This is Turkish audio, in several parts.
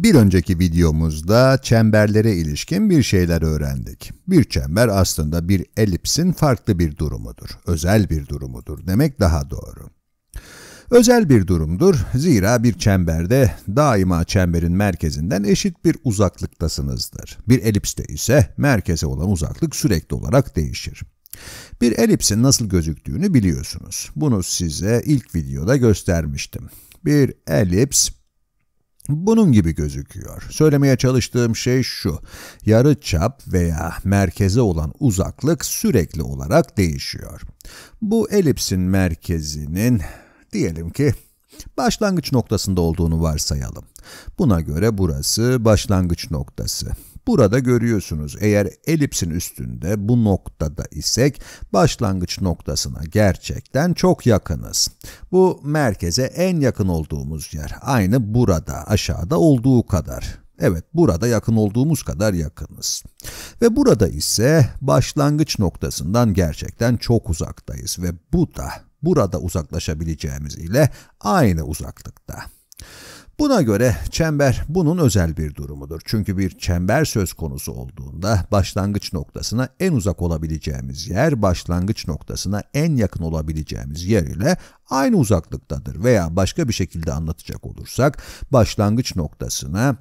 Bir önceki videomuzda çemberlere ilişkin bir şeyler öğrendik. Bir çember aslında bir elipsin farklı bir durumudur, özel bir durumudur demek daha doğru. Özel bir durumdur, zira bir çemberde daima çemberin merkezinden eşit bir uzaklıktasınızdır. Bir elipste ise merkeze olan uzaklık sürekli olarak değişir. Bir elipsin nasıl gözüktüğünü biliyorsunuz. Bunu size ilk videoda göstermiştim. Bir elips bunun gibi gözüküyor. Söylemeye çalıştığım şey şu. Yarı çap veya merkeze olan uzaklık sürekli olarak değişiyor. Bu elipsin merkezinin diyelim ki başlangıç noktasında olduğunu varsayalım. Buna göre burası başlangıç noktası. Burada görüyorsunuz eğer elipsin üstünde bu noktada isek başlangıç noktasına gerçekten çok yakınız. Bu merkeze en yakın olduğumuz yer. Aynı burada aşağıda olduğu kadar. Evet burada yakın olduğumuz kadar yakınız. Ve burada ise başlangıç noktasından gerçekten çok uzaktayız ve bu da burada uzaklaşabileceğimiz ile aynı uzaklıkta. Buna göre çember bunun özel bir durumudur. Çünkü bir çember söz konusu olduğunda başlangıç noktasına en uzak olabileceğimiz yer başlangıç noktasına en yakın olabileceğimiz yer ile aynı uzaklıktadır veya başka bir şekilde anlatacak olursak başlangıç noktasına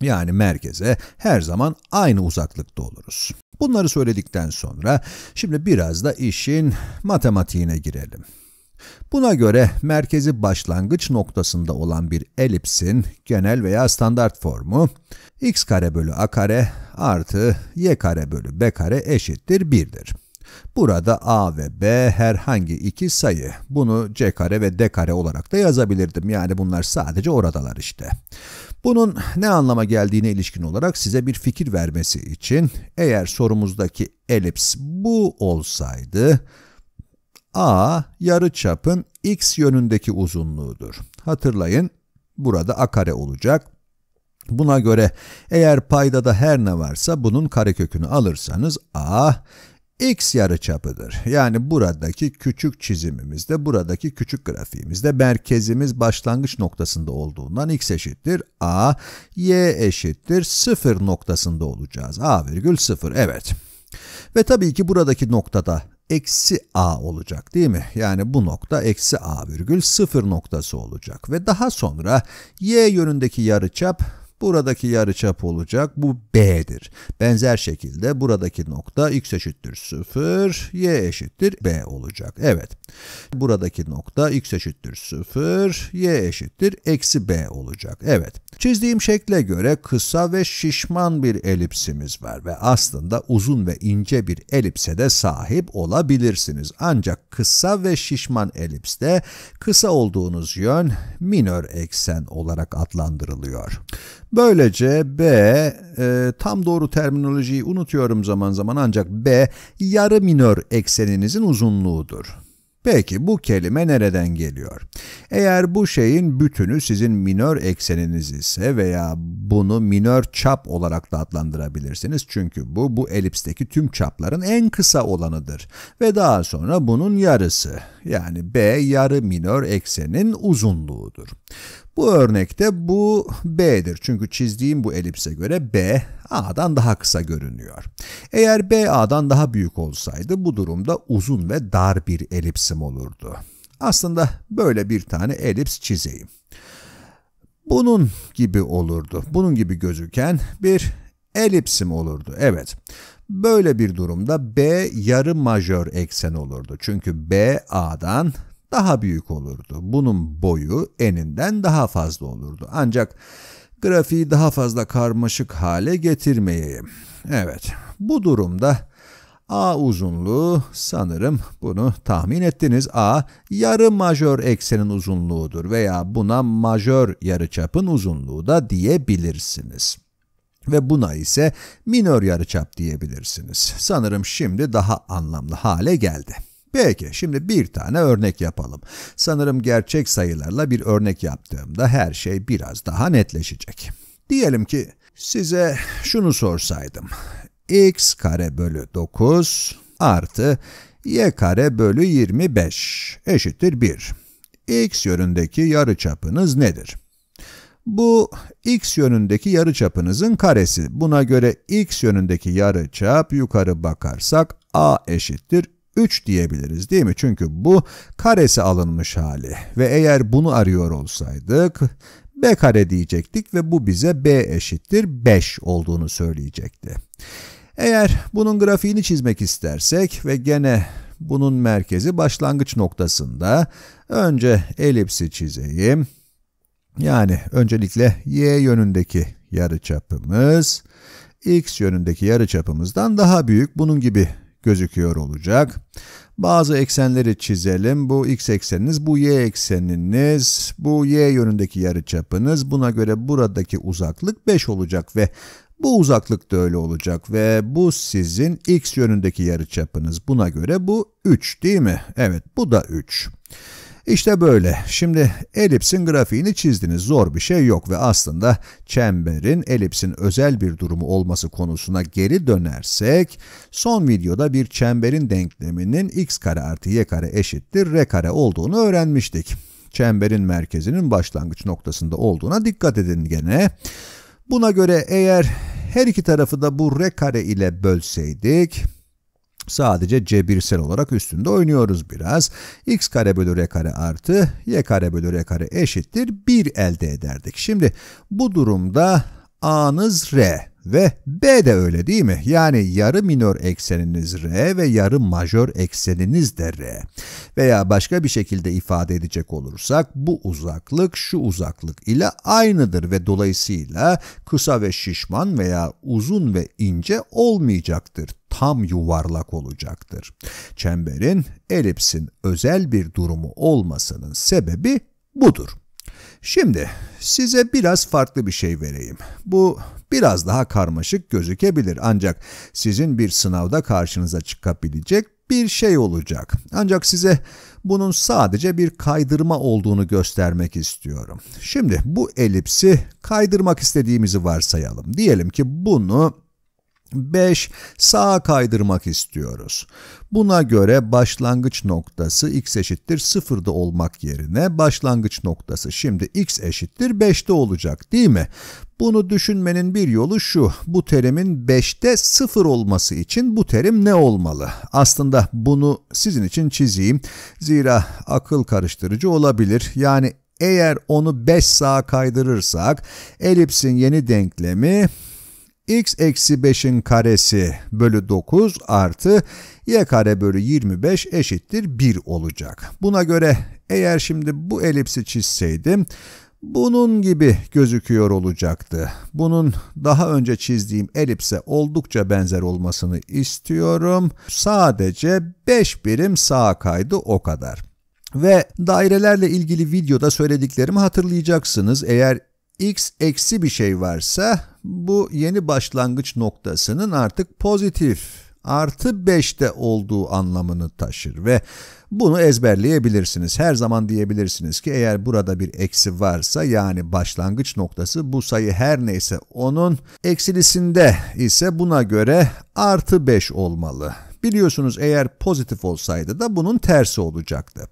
yani merkeze her zaman aynı uzaklıkta oluruz. Bunları söyledikten sonra şimdi biraz da işin matematiğine girelim. Buna göre merkezi başlangıç noktasında olan bir elipsin genel veya standart formu x kare bölü a kare artı y kare bölü b kare eşittir 1'dir. Burada a ve b herhangi iki sayı. Bunu c kare ve d kare olarak da yazabilirdim. Yani bunlar sadece oradalar işte. Bunun ne anlama geldiğine ilişkin olarak size bir fikir vermesi için eğer sorumuzdaki elips bu olsaydı A yarı çapın x yönündeki uzunluğudur. Hatırlayın burada a kare olacak. Buna göre eğer payda da her ne varsa bunun karekökünü alırsanız a x yarıçapıdır. Yani buradaki küçük çizimimizde, buradaki küçük grafiğimizde merkezimiz başlangıç noktasında olduğundan x eşittir a, y eşittir 0 noktasında olacağız. a virgül 0 evet. Ve tabii ki buradaki noktada eksi a olacak değil mi? Yani bu nokta eksi a virgül sıfır noktası olacak ve daha sonra y yönündeki yarıçap Buradaki yarıçap olacak. Bu B'dir. Benzer şekilde buradaki nokta x eşittir 0, y eşittir B olacak. Evet. Buradaki nokta x eşittir 0, y eşittir eksi B olacak. Evet. Çizdiğim şekle göre kısa ve şişman bir elipsimiz var ve aslında uzun ve ince bir elipse de sahip olabilirsiniz. Ancak kısa ve şişman elipste kısa olduğunuz yön minör eksen olarak adlandırılıyor. Böylece B e, tam doğru terminolojiyi unutuyorum zaman zaman ancak B yarı minör ekseninizin uzunluğudur. Peki bu kelime nereden geliyor? Eğer bu şeyin bütünü sizin minör ekseniniz ise veya bunu minör çap olarak da adlandırabilirsiniz. Çünkü bu bu elipsteki tüm çapların en kısa olanıdır ve daha sonra bunun yarısı yani b yarı minör eksenin uzunluğudur. Bu örnekte bu B'dir. Çünkü çizdiğim bu elipse göre B A'dan daha kısa görünüyor. Eğer B A'dan daha büyük olsaydı bu durumda uzun ve dar bir elipsim olurdu. Aslında böyle bir tane elips çizeyim. Bunun gibi olurdu. Bunun gibi gözüken bir elipsim olurdu. Evet. Böyle bir durumda B yarı majör eksen olurdu. Çünkü B A'dan daha büyük olurdu. Bunun boyu eninden daha fazla olurdu. Ancak grafiği daha fazla karmaşık hale getirmeyeyim. Evet, bu durumda A uzunluğu sanırım bunu tahmin ettiniz. A yarı majör eksenin uzunluğudur veya buna majör yarıçapın uzunluğu da diyebilirsiniz. Ve buna ise minör yarıçap diyebilirsiniz. Sanırım şimdi daha anlamlı hale geldi. Peki şimdi bir tane örnek yapalım. Sanırım gerçek sayılarla bir örnek yaptığımda her şey biraz daha netleşecek. Diyelim ki size şunu sorsaydım. x kare bölü 9 artı y kare bölü 25 eşittir 1. x yönündeki yarıçapınız nedir? Bu x yönündeki yarıçapınızın karesi. Buna göre x yönündeki yarıçap yukarı bakarsak a eşittir 3 diyebiliriz değil mi? Çünkü bu karesi alınmış hali ve eğer bunu arıyor olsaydık b kare diyecektik ve bu bize b eşittir 5 olduğunu söyleyecekti. Eğer bunun grafiğini çizmek istersek ve gene bunun merkezi başlangıç noktasında önce elipsi çizeyim. Yani öncelikle y yönündeki yarıçapımız x yönündeki yarıçapımızdan daha büyük. Bunun gibi gözüküyor olacak. Bazı eksenleri çizelim. Bu x ekseniniz, bu y ekseniniz, bu y yönündeki yarıçapınız. Buna göre buradaki uzaklık 5 olacak ve bu uzaklık da öyle olacak ve bu sizin x yönündeki yarıçapınız. Buna göre bu 3 değil mi? Evet bu da 3. İşte böyle. Şimdi elipsin grafiğini çizdiniz. Zor bir şey yok ve aslında çemberin elipsin özel bir durumu olması konusuna geri dönersek son videoda bir çemberin denkleminin x kare artı y kare eşittir r kare olduğunu öğrenmiştik. Çemberin merkezinin başlangıç noktasında olduğuna dikkat edin gene. Buna göre eğer her iki tarafı da bu r kare ile bölseydik Sadece cebirsel olarak üstünde oynuyoruz biraz. x kare bölü r kare artı y kare bölü r kare eşittir 1 elde ederdik. Şimdi bu durumda a'nız r ve B de öyle değil mi? Yani yarı minör ekseniniz R ve yarı majör ekseniniz de R. Veya başka bir şekilde ifade edecek olursak bu uzaklık şu uzaklık ile aynıdır ve dolayısıyla kısa ve şişman veya uzun ve ince olmayacaktır tam yuvarlak olacaktır. Çemberin elipsin özel bir durumu olmasının sebebi budur. Şimdi size biraz farklı bir şey vereyim. Bu biraz daha karmaşık gözükebilir ancak sizin bir sınavda karşınıza çıkabilecek bir şey olacak. Ancak size bunun sadece bir kaydırma olduğunu göstermek istiyorum. Şimdi bu elipsi kaydırmak istediğimizi varsayalım. Diyelim ki bunu 5. Sağa kaydırmak istiyoruz. Buna göre başlangıç noktası x eşittir 0'da olmak yerine başlangıç noktası şimdi x eşittir 5'te olacak değil mi? Bunu düşünmenin bir yolu şu. Bu terimin 5'te 0 olması için bu terim ne olmalı? Aslında bunu sizin için çizeyim. Zira akıl karıştırıcı olabilir. Yani eğer onu 5 sağa kaydırırsak elipsin yeni denklemi x eksi 5'in karesi bölü 9 artı y kare bölü 25 eşittir 1 olacak. Buna göre eğer şimdi bu elipsi çizseydim bunun gibi gözüküyor olacaktı. Bunun daha önce çizdiğim elipse oldukça benzer olmasını istiyorum. Sadece 5 birim sağ kaydı o kadar. Ve dairelerle ilgili videoda söylediklerimi hatırlayacaksınız. Eğer x eksi bir şey varsa bu yeni başlangıç noktasının artık pozitif artı 5'te olduğu anlamını taşır ve bunu ezberleyebilirsiniz. Her zaman diyebilirsiniz ki eğer burada bir eksi varsa yani başlangıç noktası bu sayı her neyse onun eksilisinde ise buna göre artı 5 olmalı. Biliyorsunuz eğer pozitif olsaydı da bunun tersi olacaktı.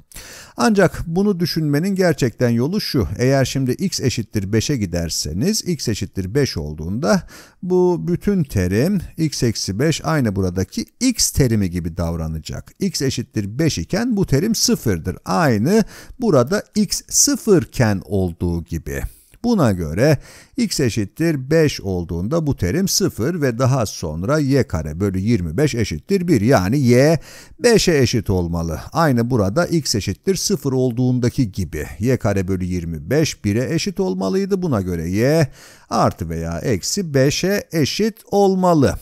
Ancak bunu düşünmenin gerçekten yolu şu. Eğer şimdi x eşittir 5'e giderseniz x eşittir 5 olduğunda bu bütün terim x eksi 5 aynı buradaki x terimi gibi davranacak. x eşittir 5 iken bu terim 0'dır. Aynı burada x 0 iken olduğu gibi. Buna göre x eşittir 5 olduğunda bu terim 0 ve daha sonra y kare bölü 25 eşittir 1. Yani y 5'e eşit olmalı. Aynı burada x eşittir 0 olduğundaki gibi. y kare bölü 25 1'e eşit olmalıydı. Buna göre y artı veya eksi 5'e eşit olmalı.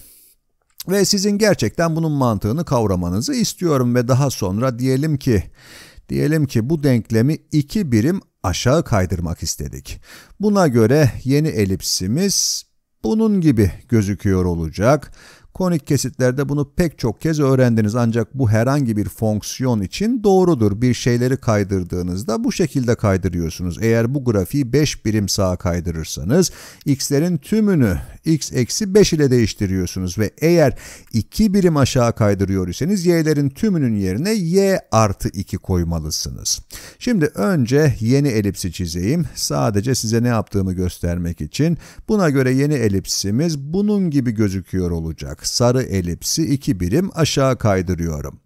Ve sizin gerçekten bunun mantığını kavramanızı istiyorum ve daha sonra diyelim ki Diyelim ki bu denklemi iki birim aşağı kaydırmak istedik. Buna göre yeni elipsimiz bunun gibi gözüküyor olacak. Konik kesitlerde bunu pek çok kez öğrendiniz ancak bu herhangi bir fonksiyon için doğrudur. Bir şeyleri kaydırdığınızda bu şekilde kaydırıyorsunuz. Eğer bu grafiği 5 birim sağa kaydırırsanız x'lerin tümünü x eksi 5 ile değiştiriyorsunuz ve eğer 2 birim aşağı kaydırıyor iseniz y'lerin tümünün yerine y artı 2 koymalısınız. Şimdi önce yeni elipsi çizeyim. Sadece size ne yaptığımı göstermek için. Buna göre yeni elipsimiz bunun gibi gözüküyor olacak sarı elipsi 2 birim aşağı kaydırıyorum.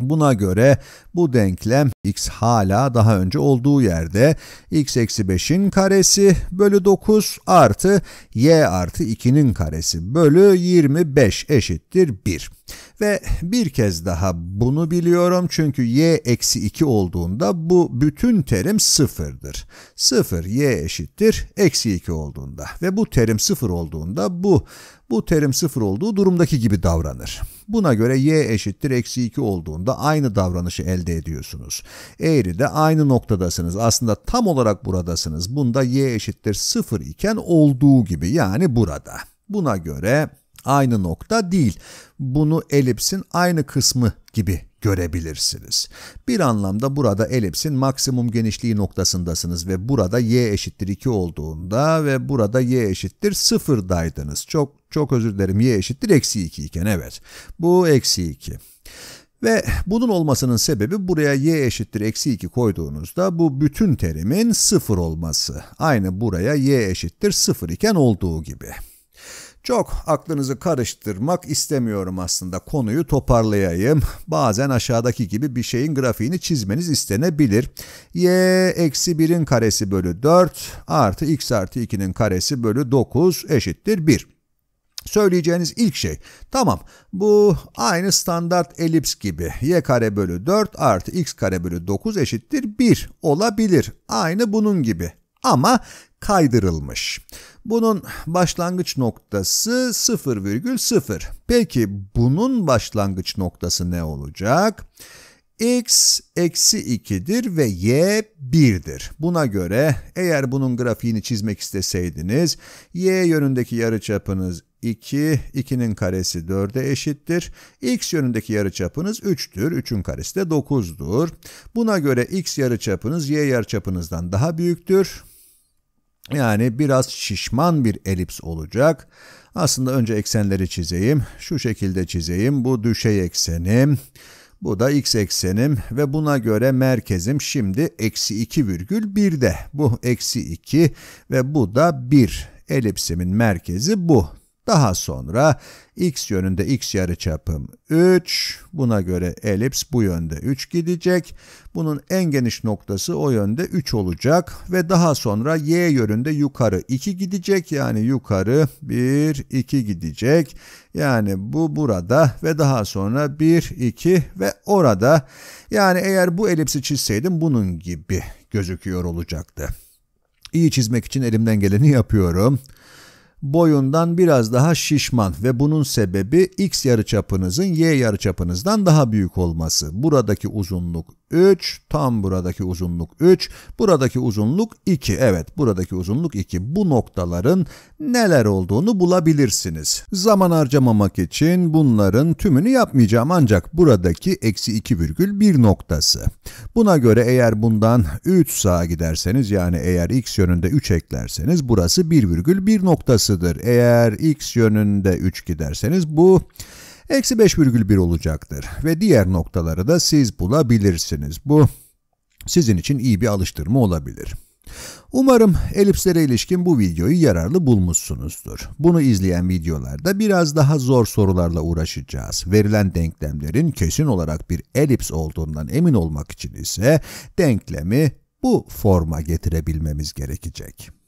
Buna göre bu denklem x hala daha önce olduğu yerde x eksi 5'in karesi bölü 9 artı y artı 2'nin karesi bölü 25 eşittir 1. Ve bir kez daha bunu biliyorum çünkü y eksi 2 olduğunda bu bütün terim sıfırdır. 0 y eşittir eksi 2 olduğunda ve bu terim sıfır olduğunda bu bu terim sıfır olduğu durumdaki gibi davranır. Buna göre y eşittir eksi 2 olduğunda aynı davranışı elde ediyorsunuz. Eğri de aynı noktadasınız. Aslında tam olarak buradasınız. Bunda y eşittir sıfır iken olduğu gibi yani burada. Buna göre aynı nokta değil. Bunu elipsin aynı kısmı gibi görebilirsiniz. Bir anlamda burada elipsin maksimum genişliği noktasındasınız ve burada y eşittir 2 olduğunda ve burada y eşittir 0'daydınız. Çok çok özür dilerim y eşittir eksi 2 iken evet bu eksi 2. Ve bunun olmasının sebebi buraya y eşittir eksi 2 koyduğunuzda bu bütün terimin 0 olması. Aynı buraya y eşittir 0 iken olduğu gibi. Çok aklınızı karıştırmak istemiyorum aslında. Konuyu toparlayayım. Bazen aşağıdaki gibi bir şeyin grafiğini çizmeniz istenebilir. y eksi 1'in karesi bölü 4 artı x artı 2'nin karesi bölü 9 eşittir 1 söyleyeceğiniz ilk şey tamam bu aynı standart elips gibi y kare bölü 4 artı x kare bölü 9 eşittir 1 olabilir. Aynı bunun gibi ama kaydırılmış. Bunun başlangıç noktası 0,0. Peki bunun başlangıç noktası ne olacak? x eksi 2'dir ve y 1'dir. Buna göre eğer bunun grafiğini çizmek isteseydiniz y yönündeki yarıçapınız 2, 2'nin karesi 4'e eşittir. X yönündeki yarıçapınız 3'tür. 3'ün karesi de 9'dur. Buna göre X yarıçapınız Y yarıçapınızdan daha büyüktür. Yani biraz şişman bir elips olacak. Aslında önce eksenleri çizeyim. Şu şekilde çizeyim. Bu düşey eksenim. Bu da x eksenim ve buna göre merkezim şimdi eksi 2,1'de. Bu eksi 2 ve bu da 1. Elipsimin merkezi bu. Daha sonra x yönünde x yarı çapım 3. Buna göre elips bu yönde 3 gidecek. Bunun en geniş noktası o yönde 3 olacak ve daha sonra y yönünde yukarı 2 gidecek. Yani yukarı 1 2 gidecek. Yani bu burada ve daha sonra 1 2 ve orada. Yani eğer bu elipsi çizseydim bunun gibi gözüküyor olacaktı. İyi çizmek için elimden geleni yapıyorum boyundan biraz daha şişman ve bunun sebebi x yarıçapınızın y yarıçapınızdan daha büyük olması. Buradaki uzunluk 3. Tam buradaki uzunluk 3. Buradaki uzunluk 2. Evet buradaki uzunluk 2. Bu noktaların neler olduğunu bulabilirsiniz. Zaman harcamamak için bunların tümünü yapmayacağım ancak buradaki eksi 2,1 noktası. Buna göre eğer bundan 3 sağa giderseniz yani eğer x yönünde 3 eklerseniz burası 1,1 noktasıdır. Eğer x yönünde 3 giderseniz bu eksi 5,1 olacaktır. Ve diğer noktaları da siz bulabilirsiniz. Bu sizin için iyi bir alıştırma olabilir. Umarım elipslere ilişkin bu videoyu yararlı bulmuşsunuzdur. Bunu izleyen videolarda biraz daha zor sorularla uğraşacağız. Verilen denklemlerin kesin olarak bir elips olduğundan emin olmak için ise denklemi bu forma getirebilmemiz gerekecek.